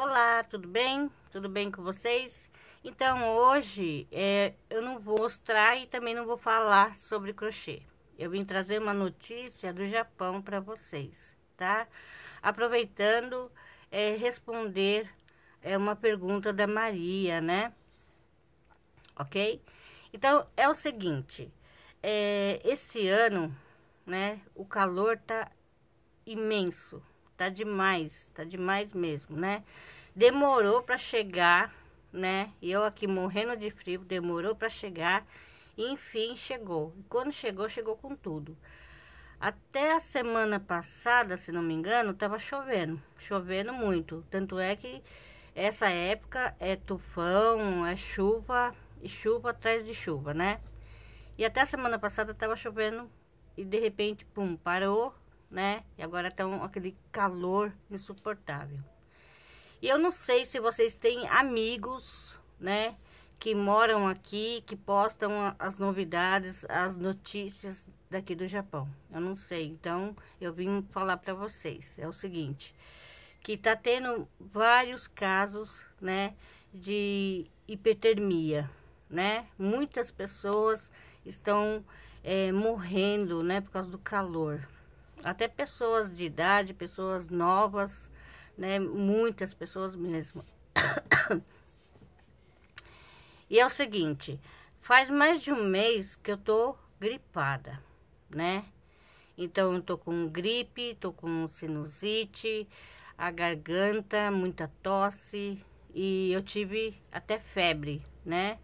Olá, tudo bem? Tudo bem com vocês? Então, hoje é, eu não vou mostrar e também não vou falar sobre crochê. Eu vim trazer uma notícia do Japão para vocês, tá? Aproveitando, é, responder é, uma pergunta da Maria, né? Ok? Então, é o seguinte, é, esse ano, né, o calor tá imenso, Tá demais, tá demais mesmo, né? Demorou para chegar, né? E eu aqui morrendo de frio, demorou para chegar. Enfim, chegou. E quando chegou, chegou com tudo. Até a semana passada, se não me engano, tava chovendo, chovendo muito. Tanto é que essa época é tufão, é chuva, e chuva atrás de chuva, né? E até a semana passada tava chovendo e de repente, pum, parou né? E agora tá um, aquele calor insuportável. E eu não sei se vocês têm amigos, né? Que moram aqui, que postam as novidades, as notícias daqui do Japão. Eu não sei, então eu vim falar para vocês. É o seguinte, que tá tendo vários casos, né? De hipertermia, né? Muitas pessoas estão é, morrendo, né? Por causa do calor até pessoas de idade, pessoas novas, né? Muitas pessoas mesmo. e é o seguinte, faz mais de um mês que eu tô gripada, né? Então, eu tô com gripe, tô com sinusite, a garganta, muita tosse e eu tive até febre, né?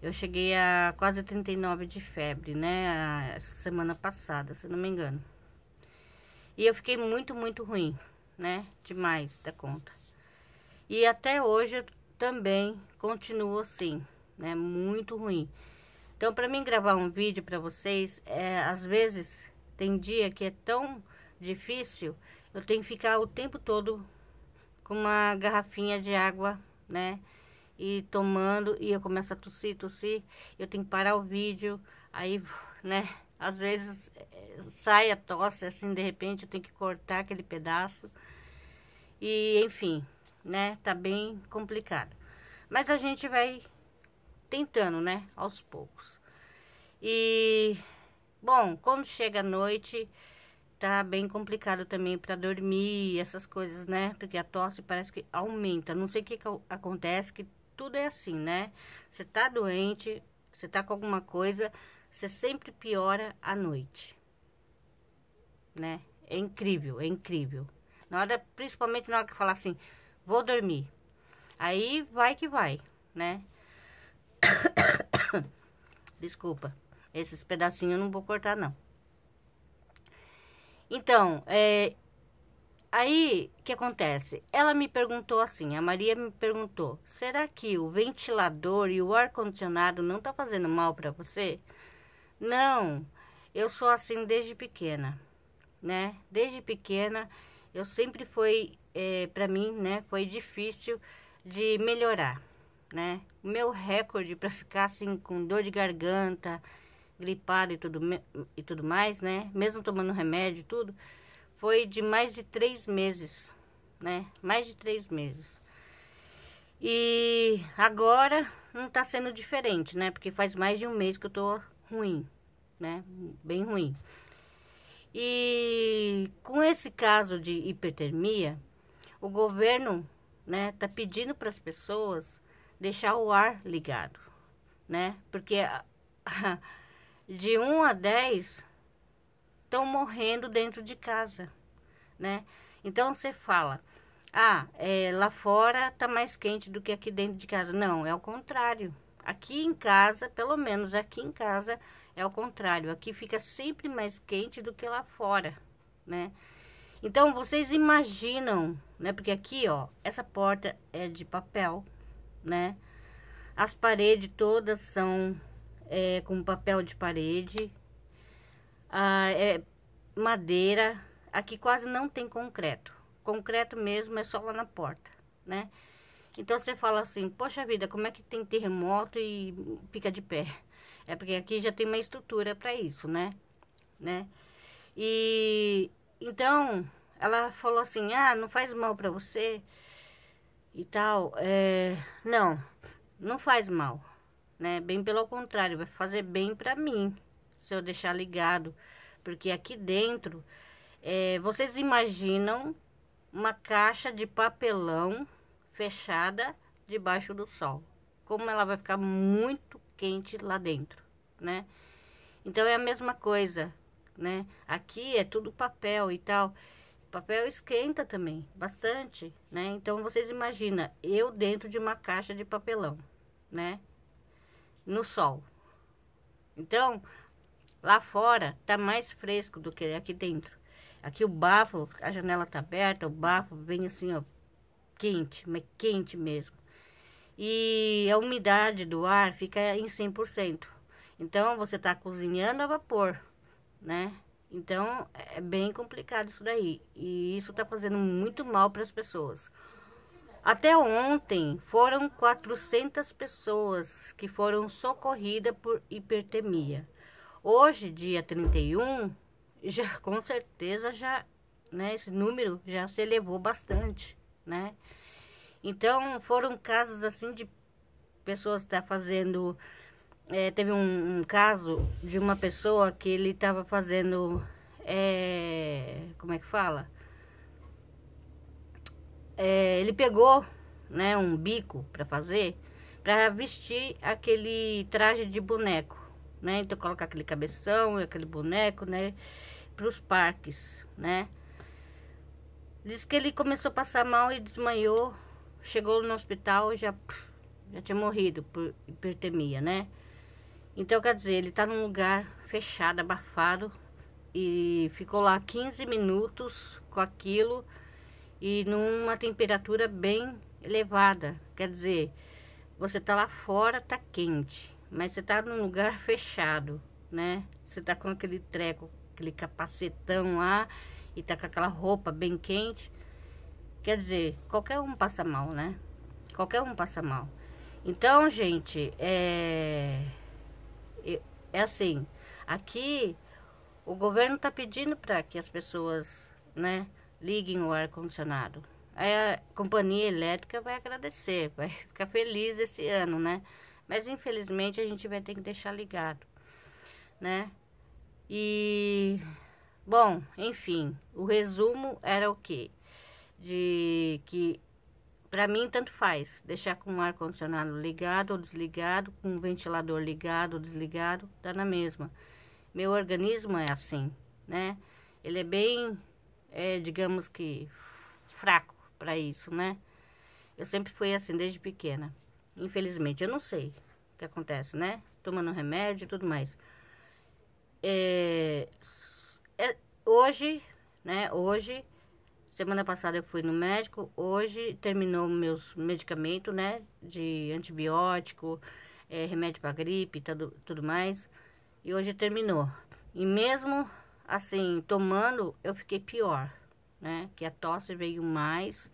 Eu cheguei a quase 39 de febre, né? A semana passada, se não me engano. E eu fiquei muito, muito ruim, né? Demais da conta. E até hoje eu também continuo assim, né? Muito ruim. Então, para mim gravar um vídeo para vocês, é, às vezes tem dia que é tão difícil, eu tenho que ficar o tempo todo com uma garrafinha de água, né? E tomando, e eu começo a tossir, tossir, eu tenho que parar o vídeo, aí, né? Às vezes eh, sai a tosse, assim, de repente eu tenho que cortar aquele pedaço. E, enfim, né? Tá bem complicado. Mas a gente vai tentando, né? Aos poucos. E, bom, quando chega a noite, tá bem complicado também para dormir, essas coisas, né? Porque a tosse parece que aumenta. Não sei o que, que acontece, que tudo é assim, né? Você tá doente, você tá com alguma coisa, você sempre piora à noite, né? É incrível, é incrível. Na hora, principalmente na hora que falar assim, vou dormir. Aí vai que vai, né? Desculpa, esses pedacinhos eu não vou cortar não. Então, é, aí que acontece? Ela me perguntou assim, a Maria me perguntou: será que o ventilador e o ar condicionado não tá fazendo mal para você? Não, eu sou assim desde pequena, né? Desde pequena eu sempre foi, é, para mim, né? Foi difícil de melhorar, né? O meu recorde para ficar assim com dor de garganta, gripada e tudo, e tudo mais, né? Mesmo tomando remédio e tudo, foi de mais de três meses, né? Mais de três meses. E agora não tá sendo diferente, né? Porque faz mais de um mês que eu tô ruim, né? Bem ruim. E com esse caso de hipertermia, o governo, né, tá pedindo para as pessoas deixar o ar ligado, né? Porque de 1 a 10 estão morrendo dentro de casa, né? Então você fala, ah, é, lá fora tá mais quente do que aqui dentro de casa. Não, é o contrário. Aqui em casa, pelo menos aqui em casa, é o contrário. Aqui fica sempre mais quente do que lá fora, né? Então, vocês imaginam, né? Porque aqui, ó, essa porta é de papel, né? As paredes todas são é, com papel de parede. Ah, é madeira. Aqui quase não tem concreto. Concreto mesmo é só lá na porta, né? Então você fala assim, poxa vida, como é que tem terremoto e fica de pé? É porque aqui já tem uma estrutura para isso, né? Né? E então ela falou assim, ah, não faz mal para você e tal. É, não, não faz mal, né? Bem pelo contrário, vai fazer bem para mim se eu deixar ligado, porque aqui dentro é, vocês imaginam uma caixa de papelão fechada debaixo do sol. Como ela vai ficar muito quente lá dentro, né? Então é a mesma coisa, né? Aqui é tudo papel e tal. papel esquenta também, bastante, né? Então vocês imaginam eu dentro de uma caixa de papelão, né? No sol. Então, lá fora tá mais fresco do que aqui dentro. Aqui o bafo, a janela tá aberta, o bafo vem assim, ó, quente, mas quente mesmo. E a umidade do ar fica em 100%. Então, você está cozinhando a vapor, né? Então, é bem complicado isso daí. E isso está fazendo muito mal para as pessoas. Até ontem, foram 400 pessoas que foram socorridas por hipertermia. Hoje, dia 31, já com certeza já, né, esse número já se elevou bastante né? Então, foram casos assim de pessoas estar tá fazendo. É, teve um, um, caso de uma pessoa que ele estava fazendo. É, como é que fala? É, ele pegou né, um bico para fazer, para vestir aquele traje de boneco, né? Então, colocar aquele cabeção, aquele boneco, né? Para os parques, né? Diz que ele começou a passar mal e desmaiou. Chegou no hospital e já, já tinha morrido por hipertermia, né? Então, quer dizer, ele tá num lugar fechado, abafado. E ficou lá 15 minutos com aquilo. E numa temperatura bem elevada. Quer dizer, você tá lá fora, tá quente. Mas você tá num lugar fechado, né? Você tá com aquele treco, aquele capacetão lá e tá com aquela roupa bem quente, quer dizer, qualquer um passa mal, né? Qualquer um passa mal. Então, gente, é, é assim, aqui o governo tá pedindo para que as pessoas, né, liguem o ar-condicionado. A companhia elétrica vai agradecer, vai ficar feliz esse ano, né? Mas infelizmente a gente vai ter que deixar ligado, né? E Bom, enfim, o resumo era o quê? De que para mim tanto faz deixar com o ar condicionado ligado ou desligado, com o ventilador ligado ou desligado, tá na mesma. Meu organismo é assim, né? Ele é bem, é, digamos que fraco para isso, né? Eu sempre fui assim desde pequena. Infelizmente, eu não sei o que acontece, né? Tomando remédio e tudo mais. É, é, hoje, né? Hoje, semana passada eu fui no médico, hoje terminou meus medicamentos, né? De antibiótico, é, remédio para gripe, tudo, tudo mais. E hoje terminou. E mesmo assim, tomando, eu fiquei pior, né? Que a tosse veio mais,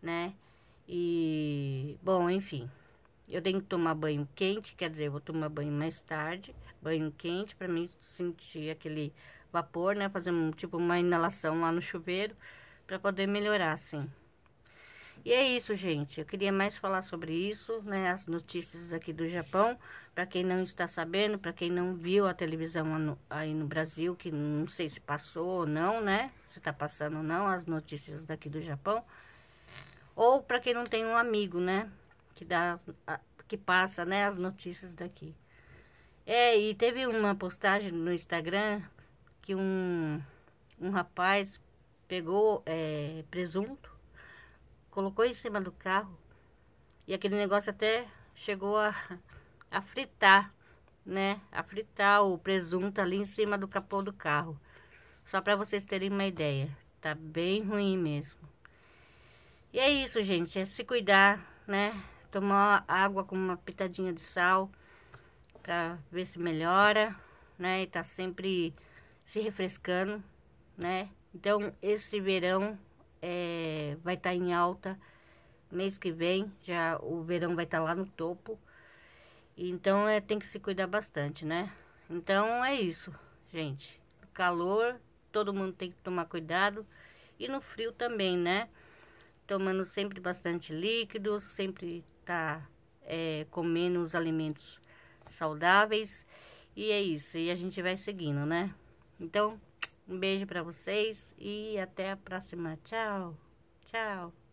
né? E, bom, enfim. Eu tenho que tomar banho quente, quer dizer, eu vou tomar banho mais tarde, banho quente, para mim sentir aquele vapor, né? Fazer um, tipo uma inalação lá no chuveiro para poder melhorar, assim. E é isso, gente. Eu queria mais falar sobre isso, né? As notícias aqui do Japão. Para quem não está sabendo, para quem não viu a televisão aí no Brasil, que não sei se passou ou não, né? Se tá passando ou não as notícias daqui do Japão. Ou para quem não tem um amigo, né? Que dá que passa, né, as notícias daqui. É, e teve uma postagem no Instagram que um, um rapaz pegou é, presunto, colocou em cima do carro e aquele negócio até chegou a, a fritar, né? A fritar o presunto ali em cima do capô do carro. Só para vocês terem uma ideia, tá bem ruim mesmo. E é isso, gente, é se cuidar, né? Tomar água com uma pitadinha de sal para ver se melhora, né? E tá sempre se refrescando, né? Então, esse verão é, vai estar tá em alta. Mês que vem, já o verão vai estar tá lá no topo. Então, é, tem que se cuidar bastante, né? Então, é isso, gente. Calor, todo mundo tem que tomar cuidado. E no frio também, né? Tomando sempre bastante líquido, sempre tá é, comendo os alimentos saudáveis. E é isso, e a gente vai seguindo, né? Então, um beijo para vocês e até a próxima. Tchau, tchau.